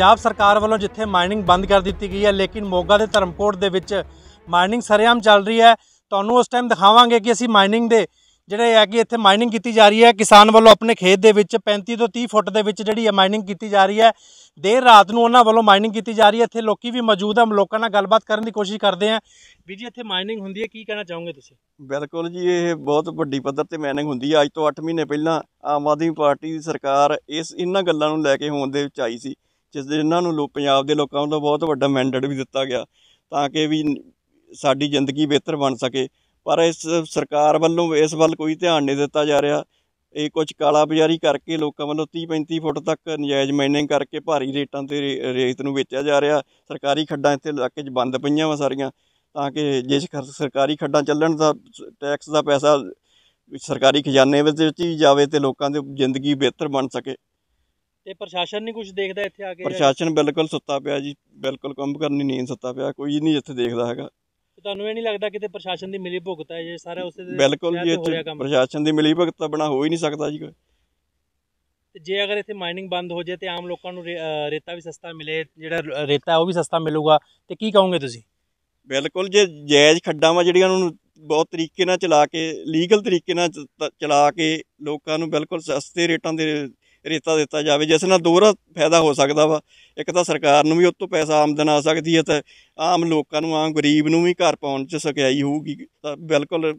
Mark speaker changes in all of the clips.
Speaker 1: ਪੰਜਾਬ ਸਰਕਾਰ ਵੱਲੋਂ ਜਿੱਥੇ ਮਾਈਨਿੰਗ ਬੰਦ ਕਰ ਦਿੱਤੀ ਗਈ ਹੈ ਲੇਕਿਨ ਮੋਗਾ ਦੇ ਧਰਮਕੋਟ ਦੇ ਵਿੱਚ ਮਾਈਨਿੰਗ ਸਰੇਆਮ ਚੱਲ ਰਹੀ ਹੈ ਤੁਹਾਨੂੰ ਉਸ ਟਾਈਮ ਦਿਖਾਵਾਂਗੇ ਕਿ ਅਸੀਂ ਮਾਈਨਿੰਗ ਦੇ ਜਿਹੜੇ ਹੈ ਕਿ ਇੱਥੇ ਮਾਈਨਿੰਗ ਕੀਤੀ ਜਾ ਰਹੀ ਹੈ ਕਿਸਾਨ ਵੱਲੋਂ ਆਪਣੇ ਖੇਤ ਦੇ ਵਿੱਚ 35 ਤੋਂ 30 ਫੁੱਟ ਦੇ ਵਿੱਚ ਜਿਹੜੀ ਹੈ ਮਾਈਨਿੰਗ ਕੀਤੀ ਜਾ ਰਹੀ ਹੈ ਦੇਰ ਰਾਤ ਨੂੰ ਉਹਨਾਂ ਵੱਲੋਂ ਮਾਈਨਿੰਗ ਕੀਤੀ ਜਾ ਰਹੀ ਹੈ ਇੱਥੇ ਲੋਕੀ ਵੀ ਮੌਜੂਦ ਹਨ ਲੋਕਾਂ ਨਾਲ ਗੱਲਬਾਤ ਕਰਨ ਦੀ ਕੋਸ਼ਿਸ਼ ਕਰਦੇ ਆ ਵੀ ਜੀ ਇੱਥੇ ਮਾਈਨਿੰਗ ਹੁੰਦੀ ਹੈ ਕੀ ਕਹਿਣਾ ਚਾਹੋਗੇ ਤੁਸੀਂ
Speaker 2: ਬਿਲਕੁਲ ਜੀ ਇਹ ਬਹੁਤ ਵੱਡੀ ਪੱਧਰ ਤੇ ਮਾਈਨਿੰਗ ਹੁੰਦੀ ਹੈ ਅੱਜ ਤੋਂ 8 ਮਹੀਨੇ ਪਹਿਲਾਂ ਆਮ ਆਦਮੀ ਪਾਰਟੀ ਦੀ ਸਰਕਾਰ ਇਸ ਇਹਨਾਂ ਗੱਲਾਂ ਨੂੰ ਲੈ ਕੇ ਹੋਣ ਦੇ ਵਿੱਚ ਆਈ ਸੀ ਜਿਸ ਦੇ ਇਹਨਾਂ ਨੂੰ ਲੋਕ ਪੰਜਾਬ ਦੇ ਲੋਕਾਂ ਨੂੰ ਬਹੁਤ ਵੱਡਾ ਮੈਂਡੇਟ ਵੀ ਦਿੱਤਾ ਗਿਆ ਤਾਂ ਕਿ ਵੀ ਸਾਡੀ ਜ਼ਿੰਦਗੀ ਬਿਹਤਰ ਬਣ ਸਕੇ ਪਰ ਇਸ ਸਰਕਾਰ ਵੱਲੋਂ ਇਸ ਵੱਲ ਕੋਈ ਧਿਆਨ ਨਹੀਂ ਦਿੱਤਾ ਜਾ ਰਿਹਾ ਇਹ ਕੁਝ ਕਾਲਾ ਬਜ਼ਾਰੀ ਕਰਕੇ ਲੋਕਾਂ ਵੱਲੋਂ 30 35 ਫੁੱਟ ਤੱਕ ਨਜਾਇਜ਼ ਮਾਈਨਿੰਗ ਕਰਕੇ ਭਾਰੀ ਰੇਟਾਂ ਤੇ ਰੇਤ ਨੂੰ ਵੇਚਿਆ ਜਾ ਰਿਹਾ ਸਰਕਾਰੀ ਖੱਡਾਂ ਇੱਥੇ ਲਾ ਕੇ ਬੰਦ ਪਈਆਂ ਵਾ ਸਾਰੀਆਂ ਤਾਂ ਕਿ ਜੇ ਸਰਕਾਰੀ ਖੱਡਾਂ ਚੱਲਣ ਦਾ ਟੈਕਸ ਦਾ ਪੈਸਾ ਸਰਕਾਰੀ ਖਜ਼ਾਨੇ ਵਿੱਚ ਹੀ ਜਾਵੇ ਤੇ ਲੋਕਾਂ ਦੀ ਜ਼ਿੰਦਗੀ ਬਿਹਤਰ ਬਣ ਸਕੇ
Speaker 1: ਤੇ ਪ੍ਰਸ਼ਾਸਨ ਨਹੀਂ ਕੁਝ ਦੇਖਦਾ ਇੱਥੇ ਆ ਕੇ ਪ੍ਰਸ਼ਾਸਨ
Speaker 2: ਬਿਲਕੁਲ ਸੁੱਤਾ ਪਿਆ ਜੀ ਬਿਲਕੁਲ ਕੰਮ ਕਰਨੀ ਨੀਂਦ ਸੁੱਤਾ ਪਿਆ ਕੋਈ ਨਹੀਂ ਇੱਥੇ ਦੇਖਦਾ ਹੈਗਾ
Speaker 1: ਤੁਹਾਨੂੰ ਇਹ ਨਹੀਂ ਲੱਗਦਾ ਕਿਤੇ ਪ੍ਰਸ਼ਾਸਨ ਦੀ ਮਿਲੀ ਭੁਗਤ ਹੈ ਜੇ ਸਾਰਾ ਉਸੇ ਦੇ ਬਿਲਕੁਲ ਜੀ ਇੱਥੇ
Speaker 2: ਪ੍ਰਸ਼ਾਸਨ ਦੀ ਮਿਲੀ ਭੁਗਤ ਤਾਂ ਬਣਾ ਹੋ ਹੀ ਨਹੀਂ ਸਕਦਾ ਜੀ ਕੋਈ
Speaker 1: ਤੇ ਜੇ ਅਗਰ ਇੱਥੇ ਮਾਈਨਿੰਗ ਬੰਦ ਹੋ ਜੇ ਤੇ ਆਮ ਲੋਕਾਂ ਨੂੰ ਰੇਤਾ ਵੀ ਸਸਤਾ ਮਿਲੇ ਜਿਹੜਾ ਰੇਤਾ ਉਹ ਵੀ ਸਸਤਾ ਮਿਲੂਗਾ ਤੇ
Speaker 2: ਕੀ ਕਹੋਗੇ ਤੁਸੀਂ ਬਿਲਕੁਲ ਜੇ ਜਾਇਜ਼ ਖੱਡਾਂ ਵਾ ਜਿਹੜੀਆਂ ਨੂੰ ਬਹੁਤ ਤਰੀਕੇ ਨਾਲ ਚਲਾ ਕੇ ਲੀਗਲ ਤਰੀਕੇ ਨਾਲ ਚਲਾ ਕੇ ਲੋਕਾਂ ਨੂੰ ਬਿਲਕੁਲ ਸਸਤੇ ਰੇਟਾਂ ਦੇ ਰੇਤਾ ਦਿੱਤਾ ਜਾਵੇ ਜਿਸ ਨਾਲ ਦੋਹਰਾ ਫਾਇਦਾ ਹੋ ਸਕਦਾ ਵਾ ਇੱਕ ਤਾਂ ਸਰਕਾਰ ਨੂੰ ਵੀ ਉਸ ਤੋਂ ਪੈਸਾ ਆਮਦਨ ਆ ਸਕਦੀ ਹੈ ਤੇ ਆਮ ਲੋਕਾਂ ਨੂੰ ਆਮ ਗਰੀਬ ਨੂੰ ਵੀ ਘਰ ਪਾਉਣ 'ਚ ਸਕਿਆਈ ਹੋਊਗੀ ਤਾਂ ਬਿਲਕੁਲ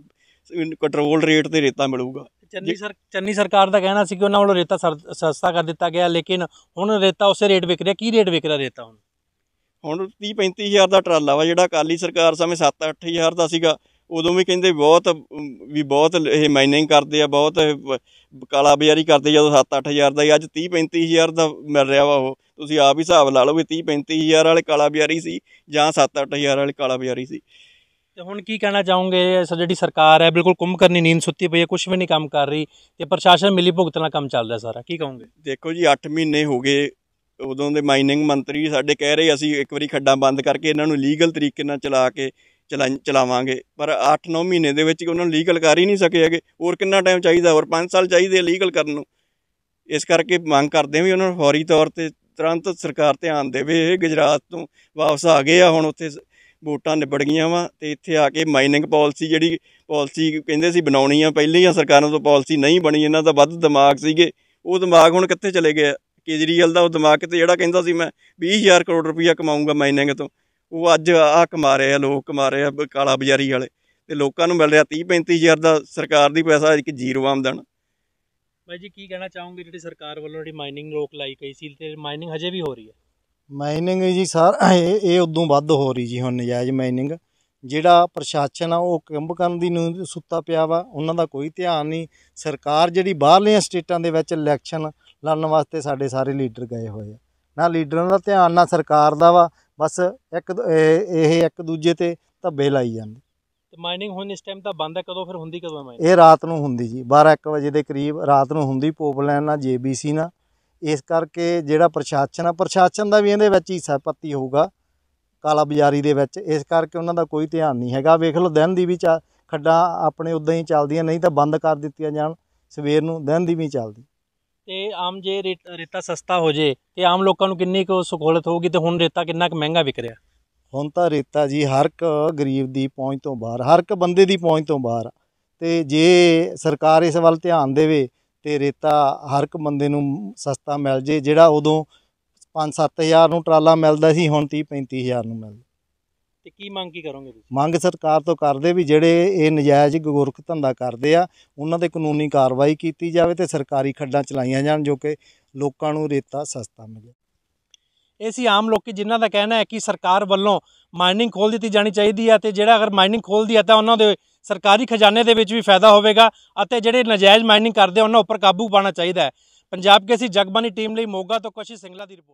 Speaker 2: ਕੰਟਰੋਲ ਰੇਟ ਤੇ ਰੇਤਾ ਮਿਲੂਗਾ ਚੰਨੀ ਸਰ
Speaker 1: ਚੰਨੀ ਸਰਕਾਰ ਦਾ ਕਹਿਣਾ ਸੀ ਕਿ ਉਹਨਾਂ ਵੱਲੋਂ ਰੇਤਾ ਸਸਤਾ ਕਰ ਦਿੱਤਾ ਗਿਆ ਲੇਕਿਨ ਹੁਣ ਰੇਤਾ ਉਸੇ ਰੇਟ ਵਿਕ ਰਿਹਾ ਕੀ ਰੇਟ ਵਿਕ ਰਿਹਾ ਰੇਤਾ ਹੁਣ
Speaker 2: ਹੁਣ 30 35000 ਦਾ ਟਰਾਲਾ ਵਾ ਜਿਹੜਾ ਕਾਲੀ ਸਰਕਾਰ ਸਮੇਂ 7-8000 ਦਾ ਸੀਗਾ ਉਦੋਂ ਵੀ ਕਹਿੰਦੇ ਬਹੁਤ ਵੀ ਬਹੁਤ ਇਹ ਮਾਈਨਿੰਗ ਕਰਦੇ ਆ ਬਹੁਤ ਕਾਲਾ ਬਜ਼ਾਰੀ ਕਰਦੇ ਜਦੋਂ 7-8000 ਦਾ ਅੱਜ 30-35000 ਦਾ ਮਿਲ ਰਿਹਾ ਵਾ ਉਹ ਤੁਸੀਂ ਆਪ ਹੀ ਹਿਸਾਬ ਲਾ ਲਓ ਵੀ 30-35000 ਵਾਲੇ ਕਾਲਾ ਬਜ਼ਾਰੀ ਸੀ ਜਾਂ 7-8000 ਵਾਲੇ ਕਾਲਾ ਬਜ਼ਾਰੀ ਸੀ
Speaker 1: ਤੇ ਹੁਣ ਕੀ ਕਹਿਣਾ ਚਾਹੋਗੇ ਇਸ ਜਿਹੜੀ ਸਰਕਾਰ ਹੈ ਬਿਲਕੁਲ ਕੁੰਮ ਕਰਨੀ ਨੀਂਦ ਸੁੱਤੀ ਪਈ ਹੈ ਕੁਝ ਵੀ ਨਹੀਂ ਕੰਮ ਕਰ ਰਹੀ ਤੇ ਪ੍ਰਸ਼ਾਸਨ ਮਿਲੀ ਭੁਗਤ ਨਾਲ ਕੰਮ ਚੱਲਦਾ ਸਾਰਾ ਕੀ ਕਹੋਗੇ
Speaker 2: ਦੇਖੋ ਜੀ 8 ਮਹੀਨੇ ਹੋ ਗਏ ਉਦੋਂ ਦੇ ਮਾਈਨਿੰਗ ਮੰਤਰੀ ਸਾਡੇ ਕਹਿ ਰਹੇ ਅਸੀਂ ਇੱਕ ਵਾਰੀ ਖੱਡਾਂ ਬੰਦ ਕਰਕੇ ਇਹਨਾਂ ਨੂੰ ਲੀਗਲ ਤਰੀਕੇ ਨਾਲ ਚਲਾ ਕੇ ਚਲਾਵਾਂਗੇ ਪਰ 8-9 ਮਹੀਨੇ ਦੇ ਵਿੱਚ ਉਹਨਾਂ ਨੂੰ ਲੀਗਲ ਕਰ ਹੀ ਨਹੀਂ ਸਕੇ ਹੈਗੇ ਹੋਰ ਕਿੰਨਾ ਟਾਈਮ ਚਾਹੀਦਾ ਹੋਰ 5 ਸਾਲ ਚਾਹੀਦੇ ਲੀਗਲ ਕਰਨ ਨੂੰ ਇਸ ਕਰਕੇ ਮੰਗ ਕਰਦੇ ਹਾਂ ਵੀ ਉਹਨਾਂ ਨੂੰ ਫੌਰੀ ਤੌਰ ਤੇ ਤੁਰੰਤ ਸਰਕਾਰ ਧਿਆਨ ਦੇਵੇ ਇਹ ਗੁਜਰਾਤ ਤੋਂ ਵਾਪਸ ਆ ਗਏ ਆ ਹੁਣ ਉੱਥੇ ਵੋਟਾਂ ਨਿਬੜ ਗਈਆਂ ਵਾ ਤੇ ਇੱਥੇ ਆ ਕੇ ਮਾਈਨਿੰਗ ਪਾਲਿਸੀ ਜਿਹੜੀ ਪਾਲਿਸੀ ਕਹਿੰਦੇ ਸੀ ਬਣਾਉਣੀ ਆ ਪਹਿਲੇ ਹੀ ਸਰਕਾਰਾਂ ਤੋਂ ਪਾਲਿਸੀ ਨਹੀਂ ਬਣੀ ਇਹਨਾਂ ਦਾ ਵੱਧ ਦਿਮਾਗ ਸੀਗੇ ਉਹ ਦਿਮਾਗ ਹੁਣ ਕਿੱਥੇ ਚਲੇ ਗਏ ਕੇਜਰੀਵਾਲ ਦਾ ਉਹ ਦਿਮਾਗ ਕਿਤੇ ਜਿਹੜਾ ਕਹਿੰਦਾ ਸੀ ਮੈਂ 20000 ਕਰੋੜ ਰੁਪਇਆ ਕਮਾਉਂਗਾ ਮਾਈਨਿੰਗ ਤੋਂ ਉਹ ਅੱਜ ਆ ਕਮਾ ਰਹੇ ਆ ਲੋਕ ਕਮਾ ਰਹੇ ਆ ਕਾਲਾ ਬਜ਼ਾਰੀ ਵਾਲੇ ਤੇ ਲੋਕਾਂ ਨੂੰ ਮਿਲ ਰਿਹਾ 30 35000 ਦਾ ਸਰਕਾਰ ਦੀ ਪੈਸਾ ਇੱਕ ਜ਼ੀਰੋ ਆਮਦਨ
Speaker 1: ਭਾਈ ਜੀ ਕੀ ਕਹਿਣਾ ਚਾਹੋਗੇ ਜਿਹੜੀ ਸਰਕਾਰ ਵੱਲੋਂ ਜਿਹੜੀ ਮਾਈਨਿੰਗ ਰੋਕ ਲਾਈ ਗਈ ਸੀ ਤੇ ਮਾਈਨਿੰਗ ਹਜੇ ਵੀ ਹੋ ਰਹੀ ਹੈ
Speaker 3: ਮਾਈਨਿੰਗ ਜੀ ਸਰ ਇਹ ਇਹ ਉਦੋਂ ਵੱਧ ਹੋ ਰਹੀ ਜੀ ਹੁਣ ਨਜਾਇਜ਼ ਮਾਈਨਿੰਗ ਜਿਹੜਾ ਪ੍ਰਸ਼ਾਸਨ ਆ ਉਹ ਕੰਬਕਨ ਦੀ ਨੂੰ ਸੁੱਤਾ ਪਿਆ ਵਾ ਉਹਨਾਂ ਦਾ ਕੋਈ ਧਿਆਨ ਨਹੀਂ ਸਰਕਾਰ ਜਿਹੜੀ ਬਾਹਰਲੀਆਂ ਸਟੇਟਾਂ ਦੇ ਵਿੱਚ ਇਲੈਕਸ਼ਨ ਲੜਨ ਵਾਸਤੇ ਸਾਡੇ ਸਾਰੇ ਲੀਡਰ ਗਏ ਹੋਏ ਆ ਨਾ ਲੀਡਰਾਂ ਦਾ ਧਿਆਨ ਨਾ ਸਰਕਾਰ ਦਾ ਵਾ ਬਸ ਇੱਕ ਇਹ ਇੱਕ ਦੂਜੇ ਤੇ ਧੱਬੇ ਲਾਈ ਜਾਂਦੇ
Speaker 1: ਤੇ ਮਾਈਨਿੰਗ ਹੁਣ ਇਸ ਟਾਈਮ ਤਾਂ ਬੰਦ ਹੈ ਕਦੋਂ ਫਿਰ ਹੁੰਦੀ ਕਦੋਂ
Speaker 3: ਮਾਈਨਿੰਗ ਇਹ ਰਾਤ ਨੂੰ ਹੁੰਦੀ ਜੀ 12 1 ਵਜੇ ਦੇ ਕਰੀਬ ਰਾਤ ਨੂੰ ਹੁੰਦੀ ਪੋਪਲੈਨ ਨਾਲ ਜੀਬੀਸੀ ਨਾਲ ਇਸ ਕਰਕੇ ਜਿਹੜਾ ਪ੍ਰਸ਼ਾਸਨ ਆ ਪ੍ਰਸ਼ਾਸਨ ਦਾ ਵੀ ਇਹਦੇ ਵਿੱਚ ਹੀ ਪੱਤੀ ਹੋਊਗਾ ਕਾਲਾ ਬਾਜ਼ਾਰੀ ਦੇ ਵਿੱਚ ਇਸ ਕਰਕੇ ਉਹਨਾਂ ਦਾ ਕੋਈ ਧਿਆਨ ਨਹੀਂ ਹੈਗਾ ਵੇਖ ਲਓ ਦਿਨ ਦੀ ਵੀ ਖੱਡਾਂ ਆਪਣੇ ਉਦਾਂ ਹੀ ਚੱਲਦੀਆਂ ਨਹੀਂ ਤਾਂ ਬੰਦ ਕਰ ਦਿੱਤੀਆਂ ਜਾਣ ਸਵੇਰ ਨੂੰ ਦਿਨ ਦੀ ਵੀ ਚੱਲਦੀ
Speaker 1: ਤੇ ਆਮ ਜੇ ਰੇਤਾ ਸਸਤਾ ਹੋ ਜੇ ਤੇ ਆਮ ਲੋਕਾਂ ਨੂੰ ਕਿੰਨੀ ਕੁ ਸਹੂਲਤ ਹੋਊਗੀ ਤੇ ਹੁਣ ਰੇਤਾ ਕਿੰਨਾ ਕੁ ਮਹਿੰਗਾ ਵਿਕ ਰਿਹਾ
Speaker 3: ਹੁਣ ਤਾਂ ਰੇਤਾ ਜੀ ਹਰ ਇੱਕ ਗਰੀਬ ਦੀ ਪਹੁੰਚ ਤੋਂ ਬਾਹਰ ਹਰ ਇੱਕ ਬੰਦੇ ਦੀ ਪਹੁੰਚ ਤੋਂ ਬਾਹਰ ਤੇ ਜੇ ਸਰਕਾਰ ਇਸ ਵੱਲ ਧਿਆਨ ਦੇਵੇ ਤੇ ਰੇਤਾ ਹਰ ਇੱਕ ਬੰਦੇ ਨੂੰ ਸਸਤਾ ਮਿਲ ਜੇ ਜਿਹੜਾ ਉਦੋਂ 5-7000 ਨੂੰ ਟਰਾਲਾ ਮਿਲਦਾ ਸੀ ਹੁਣ 30-35000 ਨੂੰ ਮਿਲਦਾ
Speaker 1: ਤੇ ਕੀ ਮੰਗ ਕੀ ਕਰੋਗੇ ਤੁਸੀਂ
Speaker 3: ਮੰਗ ਸਰਕਾਰ ਤੋਂ ਕਰਦੇ ਵੀ ਜਿਹੜੇ ਇਹ ਨਜਾਇਜ਼ ਗੁਰਖ ਧੰਦਾ ਕਰਦੇ ਆ ਉਹਨਾਂ ਤੇ ਕਾਨੂੰਨੀ ਕਾਰਵਾਈ ਕੀਤੀ ਜਾਵੇ ਤੇ ਸਰਕਾਰੀ ਖੱਡਾਂ ਚਲਾਈਆਂ ਜਾਣ ਜੋ ਕਿ ਲੋਕਾਂ ਨੂੰ ਰੇਤਾ ਸਸਤਾ ਮਿਲੇ
Speaker 1: ਇਹ ਸੀ ਆਮ ਲੋਕੀ ਜਿਨ੍ਹਾਂ ਦਾ ਕਹਿਣਾ ਹੈ ਕਿ ਸਰਕਾਰ ਵੱਲੋਂ ਮਾਈਨਿੰਗ ਖੋਲ ਦਿੱਤੀ ਜਾਣੀ ਚਾਹੀਦੀ ਹੈ ਤੇ ਜਿਹੜਾ ਅਗਰ ਮਾਈਨਿੰਗ ਖੋਲਦੀ ਦਿੱਤਾ ਤਾਂ ਉਹਨਾਂ ਦੇ ਸਰਕਾਰੀ ਖਜ਼ਾਨੇ ਦੇ ਵਿੱਚ ਵੀ ਫਾਇਦਾ ਹੋਵੇਗਾ ਅਤੇ ਜਿਹੜੇ ਨਜਾਇਜ਼ ਮਾਈਨਿੰਗ ਕਰਦੇ ਉਹਨਾਂ ਉੱਪਰ ਕਾਬੂ ਪਾਣਾ ਚਾਹੀਦਾ ਹੈ ਪੰਜਾਬ ਕੇ ਸੀ ਜਗਬਾਨੀ ਟੀਮ ਲਈ ਮੋਗਾ ਤੋਂ ਕੋਸ਼ਿਸ਼ ਸਿੰਘਲਾ ਦੀ ਰਿਪੋਰਟ